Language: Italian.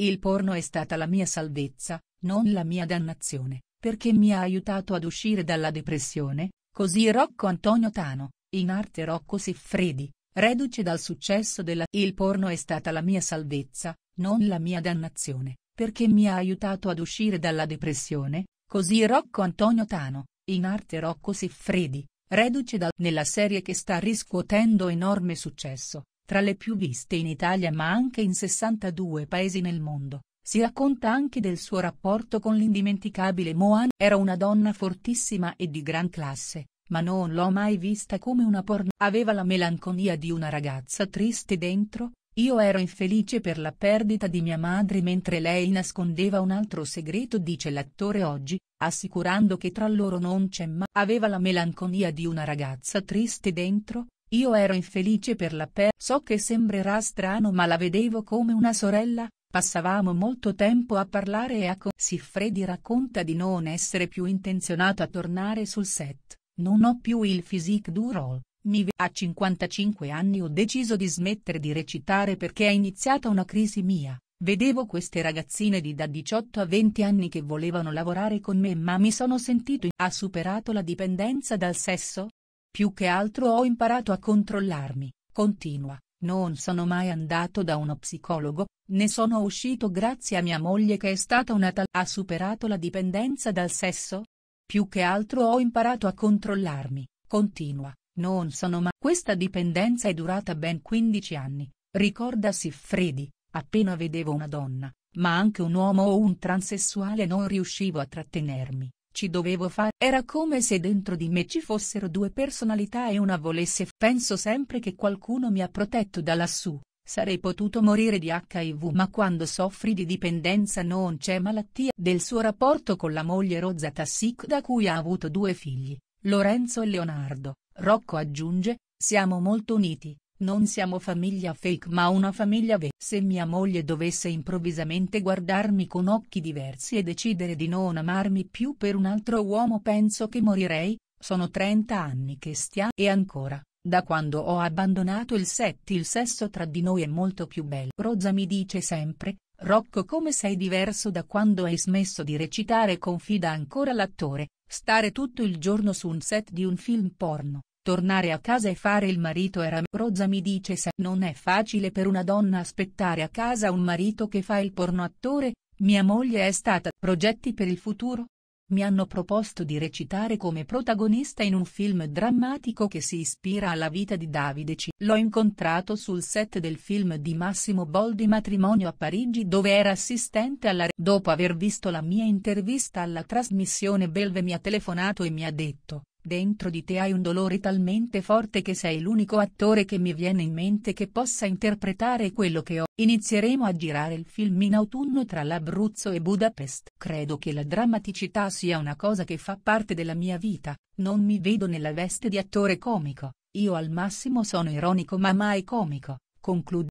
Il porno è stata la mia salvezza, non la mia dannazione, perché mi ha aiutato ad uscire dalla depressione, così Rocco Antonio Tano, in arte Rocco Siffredi, reduce dal successo della Il porno è stata la mia salvezza, non la mia dannazione, perché mi ha aiutato ad uscire dalla depressione, così Rocco Antonio Tano, in arte Rocco Siffredi, reduce dal nella serie che sta riscuotendo enorme successo, tra le più viste in Italia ma anche in 62 paesi nel mondo, si racconta anche del suo rapporto con l'indimenticabile Moan. Era una donna fortissima e di gran classe, ma non l'ho mai vista come una porno. Aveva la melanconia di una ragazza triste dentro, io ero infelice per la perdita di mia madre mentre lei nascondeva un altro segreto dice l'attore oggi, assicurando che tra loro non c'è mai. Aveva la melanconia di una ragazza triste dentro, io ero infelice per la per. So che sembrerà strano ma la vedevo come una sorella, Passavamo molto tempo a parlare e a con... Siffredi racconta di non essere più intenzionato a tornare sul set, non ho più il physique du role, mi a 55 anni ho deciso di smettere di recitare perché è iniziata una crisi mia, vedevo queste ragazzine di da 18 a 20 anni che volevano lavorare con me ma mi sono sentito in... ha superato la dipendenza dal sesso, più che altro ho imparato a controllarmi, continua, non sono mai andato da uno psicologo, ne sono uscito grazie a mia moglie che è stata una tal... Ha superato la dipendenza dal sesso? Più che altro ho imparato a controllarmi, continua, non sono mai... Questa dipendenza è durata ben 15 anni, ricorda Siffredi, appena vedevo una donna, ma anche un uomo o un transessuale non riuscivo a trattenermi. Ci dovevo fare. Era come se dentro di me ci fossero due personalità e una volesse. Penso sempre che qualcuno mi ha protetto da lassù. Sarei potuto morire di HIV ma quando soffri di dipendenza non c'è malattia. Del suo rapporto con la moglie Rosa Tassic da cui ha avuto due figli, Lorenzo e Leonardo, Rocco aggiunge, siamo molto uniti, non siamo famiglia fake ma una famiglia vera. Se mia moglie dovesse improvvisamente guardarmi con occhi diversi e decidere di non amarmi più per un altro uomo penso che morirei, sono 30 anni che stia e ancora, da quando ho abbandonato il set il sesso tra di noi è molto più bello. Rosa mi dice sempre, Rocco come sei diverso da quando hai smesso di recitare confida ancora l'attore, stare tutto il giorno su un set di un film porno Tornare a casa e fare il marito era Rosa mi dice se non è facile per una donna aspettare a casa un marito che fa il porno attore, mia moglie è stata progetti per il futuro. Mi hanno proposto di recitare come protagonista in un film drammatico che si ispira alla vita di Davide C. L'ho incontrato sul set del film di Massimo Boldi Matrimonio a Parigi dove era assistente alla re. Dopo aver visto la mia intervista alla trasmissione Belve mi ha telefonato e mi ha detto, Dentro di te hai un dolore talmente forte che sei l'unico attore che mi viene in mente che possa interpretare quello che ho. Inizieremo a girare il film in autunno tra l'Abruzzo e Budapest. Credo che la drammaticità sia una cosa che fa parte della mia vita, non mi vedo nella veste di attore comico, io al massimo sono ironico ma mai comico, conclude.